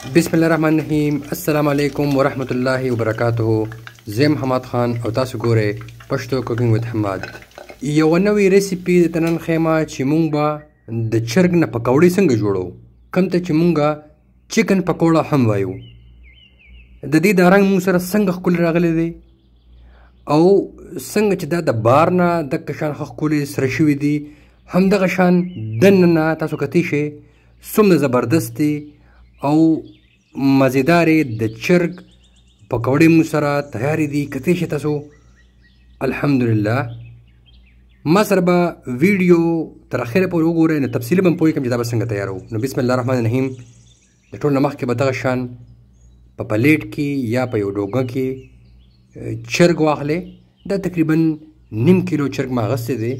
بسم الله الرحمن الرحیم السلام علیکم ورحمت الله وبرکاته زه محمد خان او تاسو ګوره پښتو کوکینګ وذ حماد یو نوې ریسیپی د تنن خیمه چې مونږ به د چرګ نه پکوړې څنګه جوړو کم ته چې مونږه چکن پکوړه هم وایو د دې د رنگ مون سره څنګه خپل راغلی دی او څنګه چې دا د بار نه د کشان خپل سره شوی دی هم دغه شان دنه تاسو کتی شي سمه زبردستی او مزیدارې د چرګ پکوړې مو سره تیارې دي کتی شي تاسو الحمدلله ما سره به ویډیو تر اخره پورې وګورئ نو تفصیل به پوه کم چې دا به څنګه تیارو نو بسم الله الرحمن الرحیم د ټول نه مخکې به دغه شان په پلیټ کې یا په یو ډوګه کې چرګ واخلې دا تقریباً نیم کیلو چرګ ما غسته دی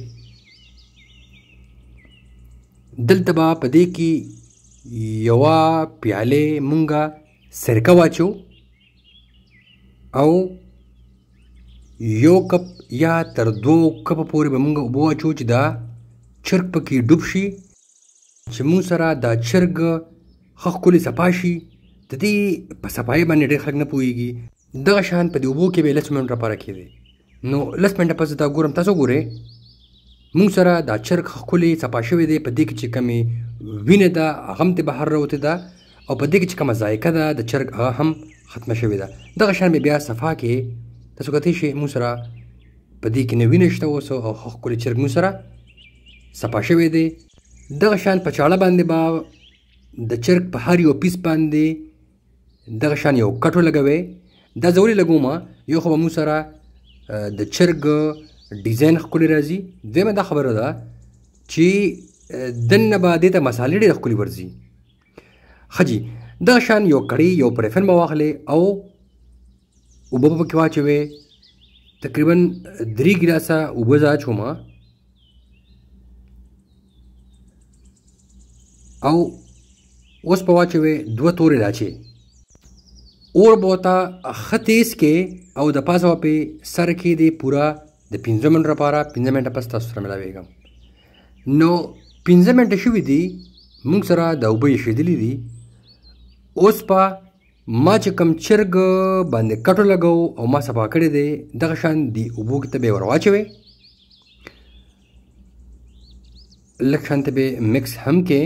دلته به په دې کې یوه پیالې مونږه سرکه واچو او یو کپ یا تر دوو کپ پورې به مونږ اوبه واچو چې دا چرګ پکې ډوب شي چې مونږ سره دا چرګ ښه ښکلې صفا شي د دې په صفایي باندې ډېر خلک نه پوهېږي دغه شان په دې اوبو کې به لس منټ راپاره کېدی نو لس منټه پس دا ګورم تاسو ګورئ مونږ سره دا چرګ ښکلې صفا شوی دی په دې کې چې کمی وینه ده هغه ته بهر راوته ده او په دې کې چې کومه ذایقه ده د چرګ هغه هم ختمه شوې ده دغه شان بیا صفه کې تاسو کتلی شئ موږ سره په دې کې نوینه شته اوس او ښکلی چرګ موږ سره صفه شوی دی دغه شان په چاړه باندې به د چرګ په هر یو پیس باندې دغه شان یو کټو لګوي دا ضروري لګوم یو خو موږ سره د چرګ ډیزاین ښکلی راځي دیمه دا خبره ده چې دنه به دې ته مسالې ډېرې ښکلي ورځي ښه جي دغه شان یو کړی یو پرفن به واخلې او اوبه به پکې واچوې تقریبا درې ګلاسه اوبه زه اچومه او اوس په واچوې دوه تورې لاچې اور بوتا ختیس کې او د پاسه په سر کې دی پورا د 15 منټ لپاره 15 منټه پسته سره ملاويږم نو پنځه منټه شوې دي موږ سره د اوبه ایښېدلې دي اوس په ما چې کوم چرګ باندې کټو لګو او ما صفا کړی دی دغه شان دی اوبو کې ته به ور واچوې لږ شان ته به مکس هم کې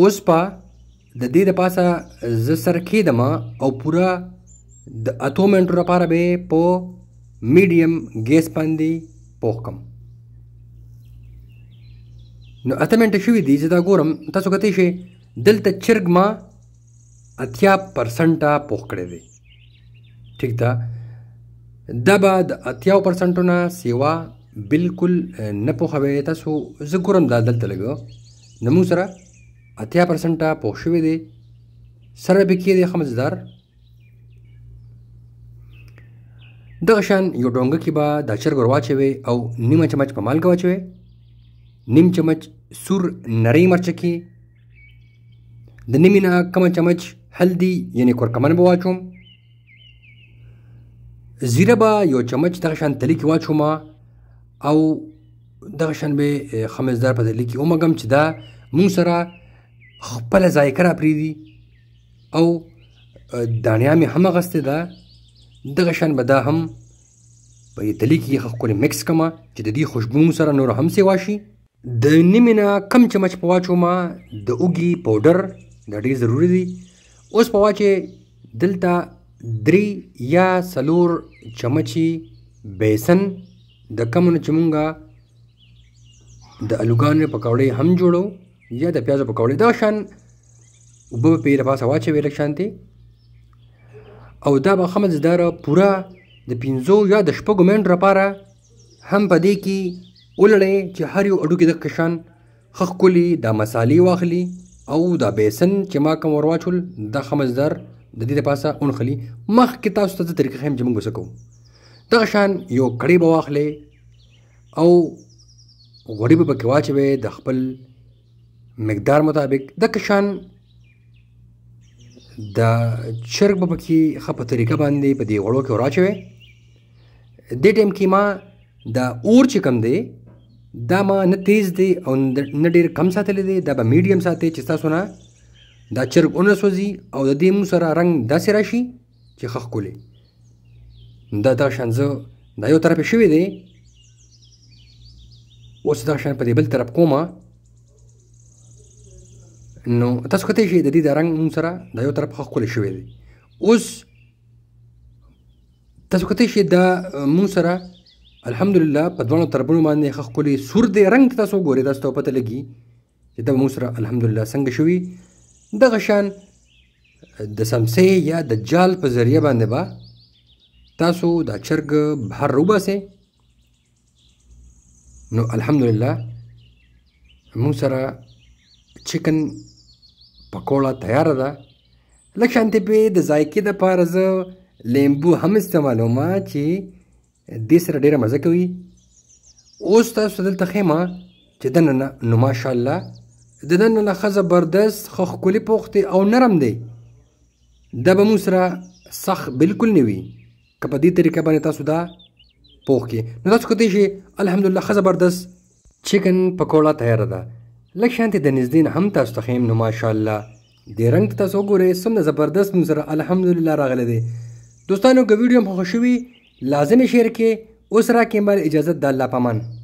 اوس په د دې د پاسه زه سر کېدم او پوره د اتو منټو لپاره به په میډیم ګیس باندې پوخ کم نو اته منټه شوې دي چې دا ګورم تاسو کتلی شئ دلته چرګ ما اتیا پرسنټه پوخ کړی دی ٹھیک ده دا به د اتیاو پرسنټو نه سیوا بالکل نه پوښوي تاسو زه ګورم دا دلته لګو نمو سره اتیا پرسنټه پوښ شوې دي سره به کې دی خمسدار دغه شان یو ډونګه کې به دا چرګ ور واچوي او نیمه چمچ په مالګه واچوي نیم چمچ سور نری مرچکې د نیمې نه کمه چمچ هلدی یعنی کورکمن به واچوم زیره به یو چمچ دغه شان تلي کې واچوم او دغه شان به خمسدار په تلي کې ومګم چې دا مونږ سره خپل ذایقه را پریدي او دانیا مې هم غسته ده دغه شان به دا هم په تلي کې خپل مکس کما چې د دې خوشبو سره نور هم سی واشي د نیمه نه کم چمچ په واچو ما د اوګي پاوډر د ډیر ضروری دی اوس په واچې دلته درې یا سلور چمچي بیسن د کمونو چمونګه د الوګانو پکوړې هم جوړو یا د پیازو پکوړې دا شان وبو په پیره پاسه واچوي لک شانتي او دا به خمس داره پورا د 15 یا د شپږو منډ لپاره هم پدې کې ولړې چې هر یو اډو کې د کشن خخکلی د مصالې واخلي او دا بیسن چې ما کوم ورواچول د خمسدر د دې پاسه اونخلی مخ کې تاسو ته طریقې هم جمع وسکو دا شان یو کړي بواخلې او غریب په کې واچوي د خپل مقدار مطابق د کشان د چرګ په کې خپه طریقه باندې په دې وړو کې وراچوي دې ټیم کې ما د اور چې کم دی دا ما نه تیز دی او نه ډېر کم ساتلی دی دا به میډیم ساتئ چې ستاسو نه دا چرګ ونه سوځي او د دې مو سره رنګ داسې راشي چې ښه ښکلی دا دغه شان زه دا یو طرف شوی دی اوس دغه شان په دې بل طرف کومه نو تاسو کته شي د دې د رنگ مون سره د یو طرف خپل شوی دی اوس تاسو کته شي د مون سره الحمدلله په دوه طرفونو باندې ښه ښکلی سور دی رنګ تاسو ګورئ تاسو ته پته لګي چې دا موږ سره الحمدلله څنګه شوي دغه شان د سمسې یا د جال په ذریعه باندې به با تاسو دا چرګ بهر روباسئ نو الحمدلله موږ سره چکن پکوړه تیاره ده لکه شانتې پې د ذایقې دپاره زه لیمبو هم استعمالومه چې دې سره ډیره مزه کوي اوس تاسو دلته خیمه چې دننه نو ماشاءالله د دننه ښه زبردست ښه ښکلي پوښتې او نرم دی دا به مو سره سخ بالکل نه وي که په دې طریقه باندې تاسو دا پوښ کې نو تاسو کولی شئ الحمدلله ښه زبردست چکن پکوړه تیار ده لږ شانتې د نږدې نه هم تاسو ته خیم نو ماشاءالله د رنګ تاسو وګورئ څومره زبردست مو سره الحمدلله راغلی دی دوستانو که ویډیو هم خوښ شوي لازمې شعر کې اوس راکې مل اجازت د الله پمن